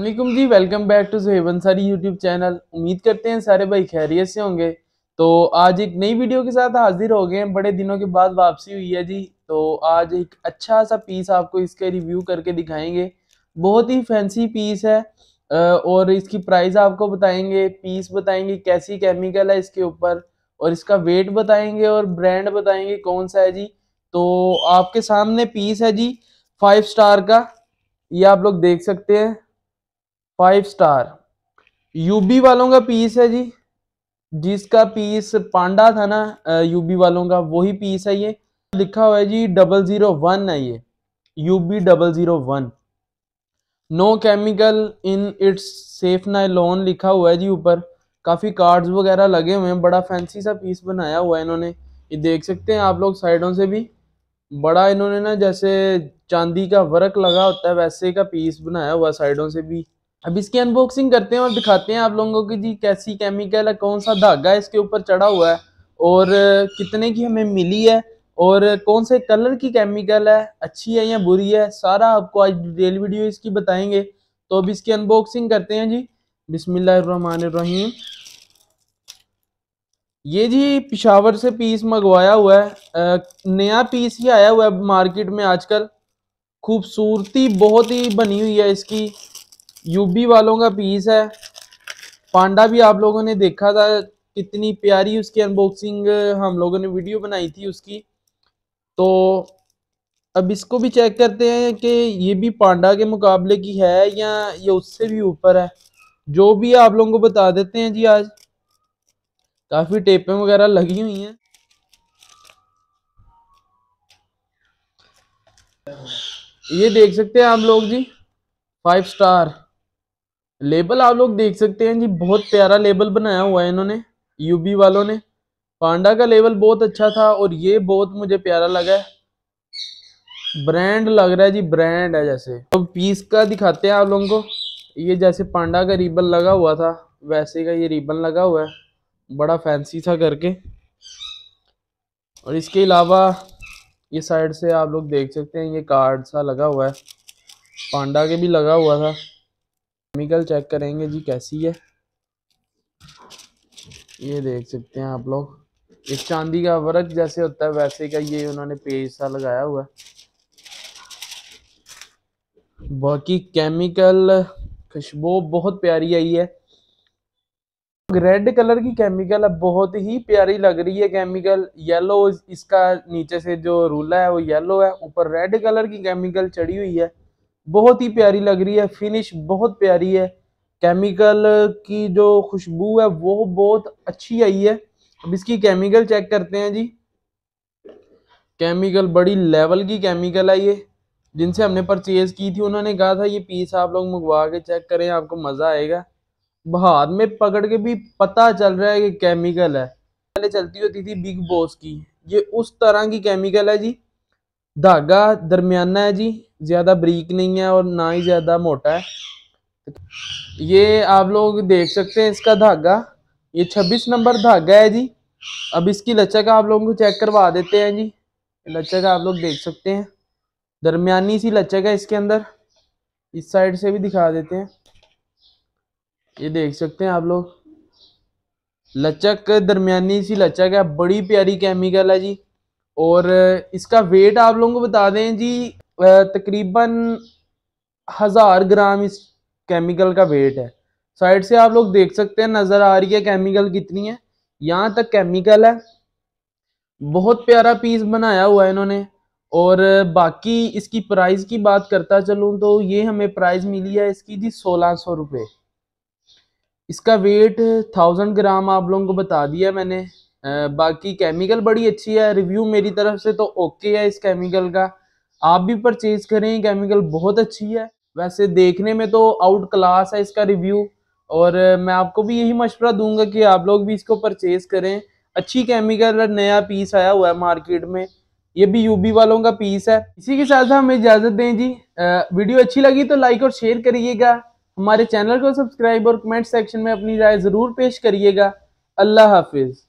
Aslam ji welcome back to Suheb Ansari YouTube channel उम्मीद करते हैं सारे भाई खैरियत से होंगे तो आज एक नई वीडियो के साथ हाजिर हो गए हैं बड़े दिनों के बाद वापसी हुई है जी तो आज एक अच्छा सा पीस आपको इसके रिव्यू करके दिखाएंगे बहुत ही फैंसी पीस है और इसकी प्राइस आपको बताएंगे पीस बताएंगे कैसी केमिकल है इसके ऊपर और इसका वेट बताएंगे और ब्रांड बताएंगे कौन सा है जी तो आपके सामने पीस है जी फाइव स्टार का ये आप लोग देख सकते हैं फाइव स्टार यूबी वालों का पीस है जी जिसका पीस पांडा था ना यूबी वालों का वही पीस है ये लिखा हुआ है जी डबल जीरो वन है ये UB double zero one no chemical in it's safe nylon लिखा हुआ है जी ऊपर काफ़ी कार्ड्स वगैरह लगे हुए हैं बड़ा फैंसी सा पीस बनाया हुआ है इन्होंने ये देख सकते हैं आप लोग साइडों से भी बड़ा इन्होंने ना जैसे चांदी का वर्क लगा होता है वैसे का पीस बनाया हुआ साइडों से भी अब इसकी अनबॉक्सिंग करते हैं और दिखाते हैं आप लोगों को जी कैसी केमिकल है कौन सा धागा इसके ऊपर चढ़ा हुआ है और कितने की हमें मिली है और कौन से कलर की केमिकल है अच्छी है या बुरी है सारा आपको आज डिटेल वीडियो इसकी बताएंगे तो अब इसकी अनबॉक्सिंग करते हैं जी बिसमीम ये जी पिशावर से पीस मंगवाया हुआ है नया पीस ही आया हुआ है मार्केट में आजकल खूबसूरती बहुत ही बनी हुई है इसकी यूबी वालों का पीस है पांडा भी आप लोगों ने देखा था कितनी प्यारी उसकी अनबॉक्सिंग हम लोगों ने वीडियो बनाई थी उसकी तो अब इसको भी चेक करते हैं कि ये भी पांडा के मुकाबले की है या ये उससे भी ऊपर है जो भी आप लोगों को बता देते हैं जी आज काफ़ी टेपें वगैरह लगी हुई हैं ये देख सकते हैं आप लोग जी फाइव स्टार लेबल आप लोग देख सकते हैं जी बहुत प्यारा लेबल बनाया हुआ है इन्होंने यूबी वालों ने पांडा का लेबल बहुत अच्छा था और ये बहुत मुझे प्यारा लगा है ब्रांड लग रहा है जी ब्रांड है जैसे तो पीस का दिखाते हैं आप लोगों को ये जैसे पांडा का रिबन लगा हुआ था वैसे का ये रिबन लगा हुआ है बड़ा फैंसी था करके और इसके अलावा ये साइड से आप लोग देख सकते हैं ये कार्ड सा लगा हुआ है पांडा के भी लगा हुआ था केमिकल चेक करेंगे जी कैसी है ये देख सकते हैं आप लोग एक चांदी का वर्क जैसे होता है वैसे का ये उन्होंने पेज सा लगाया हुआ है बाकी केमिकल खुशबू बहुत प्यारी आई है रेड कलर की केमिकल अब बहुत ही प्यारी लग रही है केमिकल येलो इसका नीचे से जो रूला है वो येलो है ऊपर रेड कलर की केमिकल चढ़ी हुई है बहुत ही प्यारी लग रही है फिनिश बहुत प्यारी है केमिकल की जो खुशबू है वो बहुत अच्छी आई है अब इसकी केमिकल चेक करते हैं जी केमिकल बड़ी लेवल की केमिकल है ये जिनसे हमने परचेज़ की थी उन्होंने कहा था ये पीस आप लोग मंगवा के चेक करें आपको मज़ा आएगा हाथ में पकड़ के भी पता चल रहा है कि केमिकल है पहले चलती होती थी बिग बॉस की ये उस तरह की केमिकल है जी धागा दरमियाना है जी ज़्यादा ब्रीक नहीं है और ना ही ज़्यादा मोटा है ये आप लोग देख सकते हैं इसका धागा ये छब्बीस नंबर धागा है जी अब इसकी लचक आप लोगों को चेक करवा देते हैं जी लचक आप लोग देख सकते हैं दरमियानी सी लचक है इसके अंदर इस साइड से भी दिखा देते हैं ये देख सकते हैं आप लोग लचक दरमियानी सी लचक है बड़ी प्यारी केमिकल है जी और इसका वेट आप लोगों को बता दें जी तकरीबन हज़ार ग्राम इस केमिकल का वेट है साइड से आप लोग देख सकते हैं नज़र आ रही है केमिकल कितनी है यहाँ तक केमिकल है बहुत प्यारा पीस बनाया हुआ है इन्होंने और बाकी इसकी प्राइस की बात करता चलूँ तो ये हमें प्राइस मिली है इसकी जी सोलह सौ रुपये इसका वेट थाउजेंड ग्राम आप लोगों को बता दिया मैंने बाकी केमिकल बड़ी अच्छी है रिव्यू मेरी तरफ से तो ओके है इस केमिकल का आप भी परचेज करें केमिकल बहुत अच्छी है वैसे देखने में तो आउट क्लास है इसका रिव्यू और मैं आपको भी यही मशवरा दूंगा कि आप लोग भी इसको परचेज करें अच्छी केमिकल नया पीस आया हुआ है मार्केट में ये भी यूबी वालों का पीस है इसी के साथ हमें इजाज़त दें जी आ, वीडियो अच्छी लगी तो लाइक और शेयर करिएगा हमारे चैनल को सब्सक्राइब और कमेंट सेक्शन में अपनी राय ज़रूर पेश करिएगा अल्लाह हाफिज़